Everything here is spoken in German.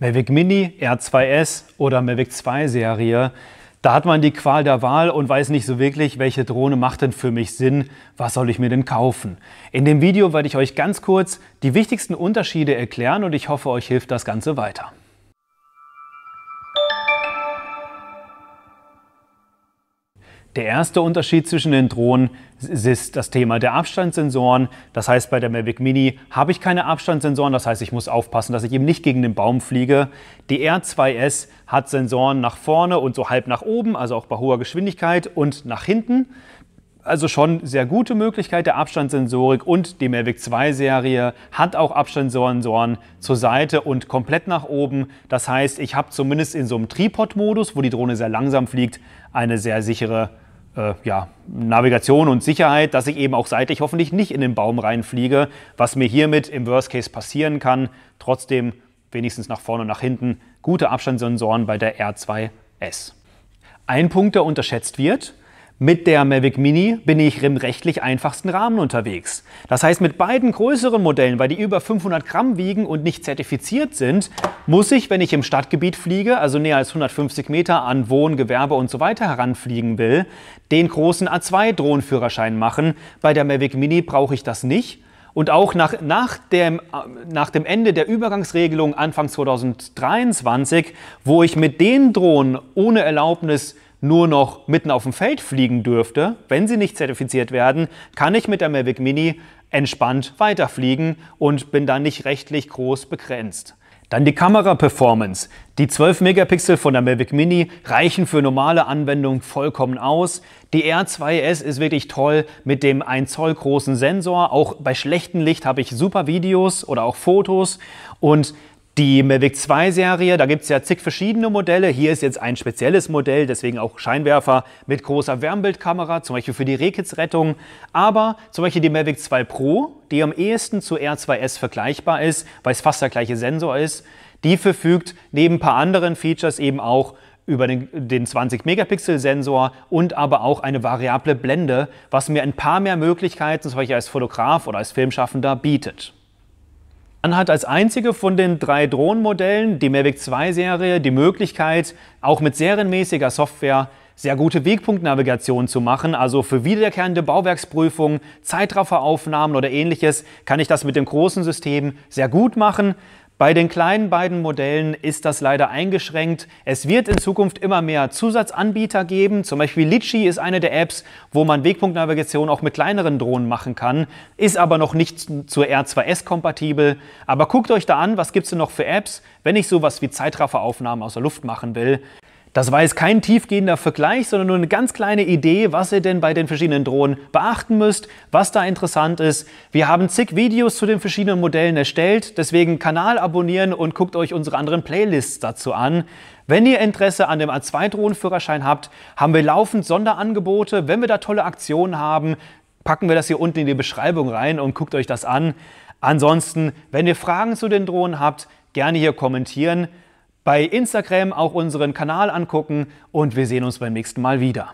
Mavic Mini, R2S oder Mavic 2 Serie. Da hat man die Qual der Wahl und weiß nicht so wirklich, welche Drohne macht denn für mich Sinn, was soll ich mir denn kaufen. In dem Video werde ich euch ganz kurz die wichtigsten Unterschiede erklären und ich hoffe, euch hilft das Ganze weiter. Der erste Unterschied zwischen den Drohnen ist das Thema der Abstandssensoren. Das heißt, bei der Mavic Mini habe ich keine Abstandssensoren. Das heißt, ich muss aufpassen, dass ich eben nicht gegen den Baum fliege. Die R2S hat Sensoren nach vorne und so halb nach oben, also auch bei hoher Geschwindigkeit und nach hinten. Also schon sehr gute Möglichkeit der Abstandssensorik und die Mavic 2 Serie hat auch Abstandssensoren zur Seite und komplett nach oben. Das heißt, ich habe zumindest in so einem Tripod-Modus, wo die Drohne sehr langsam fliegt, eine sehr sichere äh, ja, Navigation und Sicherheit, dass ich eben auch seitlich hoffentlich nicht in den Baum reinfliege, was mir hiermit im Worst Case passieren kann. Trotzdem wenigstens nach vorne und nach hinten gute Abstandssensoren bei der R2S. Ein Punkt, der unterschätzt wird, mit der Mavic Mini bin ich im rechtlich einfachsten Rahmen unterwegs. Das heißt, mit beiden größeren Modellen, weil die über 500 Gramm wiegen und nicht zertifiziert sind, muss ich, wenn ich im Stadtgebiet fliege, also näher als 150 Meter an Wohn, Gewerbe und so weiter heranfliegen will, den großen A2-Drohnenführerschein machen. Bei der Mavic Mini brauche ich das nicht. Und auch nach, nach, dem, nach dem Ende der Übergangsregelung Anfang 2023, wo ich mit den Drohnen ohne Erlaubnis nur noch mitten auf dem Feld fliegen dürfte, wenn sie nicht zertifiziert werden, kann ich mit der Mavic Mini entspannt weiterfliegen und bin dann nicht rechtlich groß begrenzt. Dann die Kamera-Performance. Die 12 Megapixel von der Mavic Mini reichen für normale Anwendungen vollkommen aus. Die R2S ist wirklich toll mit dem 1 Zoll großen Sensor. Auch bei schlechtem Licht habe ich super Videos oder auch Fotos. Und die Mavic 2 Serie, da gibt es ja zig verschiedene Modelle. Hier ist jetzt ein spezielles Modell, deswegen auch Scheinwerfer mit großer Wärmbildkamera, zum Beispiel für die Rehkitzrettung. Aber zum Beispiel die Mavic 2 Pro, die am ehesten zu R2S vergleichbar ist, weil es fast der gleiche Sensor ist, die verfügt neben ein paar anderen Features eben auch über den, den 20-Megapixel-Sensor und aber auch eine variable Blende, was mir ein paar mehr Möglichkeiten, zum Beispiel als Fotograf oder als Filmschaffender, bietet. Man hat als einzige von den drei Drohnenmodellen, die Mavic 2 Serie, die Möglichkeit, auch mit serienmäßiger Software sehr gute Wegpunktnavigation zu machen. Also für wiederkehrende Bauwerksprüfungen, Zeitrafferaufnahmen oder ähnliches kann ich das mit dem großen System sehr gut machen. Bei den kleinen beiden Modellen ist das leider eingeschränkt. Es wird in Zukunft immer mehr Zusatzanbieter geben. Zum Beispiel Litchi ist eine der Apps, wo man Wegpunktnavigation auch mit kleineren Drohnen machen kann, ist aber noch nicht zur R2S kompatibel. Aber guckt euch da an, was gibt es denn noch für Apps, wenn ich sowas wie Zeitrafferaufnahmen aus der Luft machen will. Das war jetzt kein tiefgehender Vergleich, sondern nur eine ganz kleine Idee, was ihr denn bei den verschiedenen Drohnen beachten müsst, was da interessant ist. Wir haben zig Videos zu den verschiedenen Modellen erstellt, deswegen Kanal abonnieren und guckt euch unsere anderen Playlists dazu an. Wenn ihr Interesse an dem A2-Drohnenführerschein habt, haben wir laufend Sonderangebote. Wenn wir da tolle Aktionen haben, packen wir das hier unten in die Beschreibung rein und guckt euch das an. Ansonsten, wenn ihr Fragen zu den Drohnen habt, gerne hier kommentieren bei Instagram auch unseren Kanal angucken und wir sehen uns beim nächsten Mal wieder.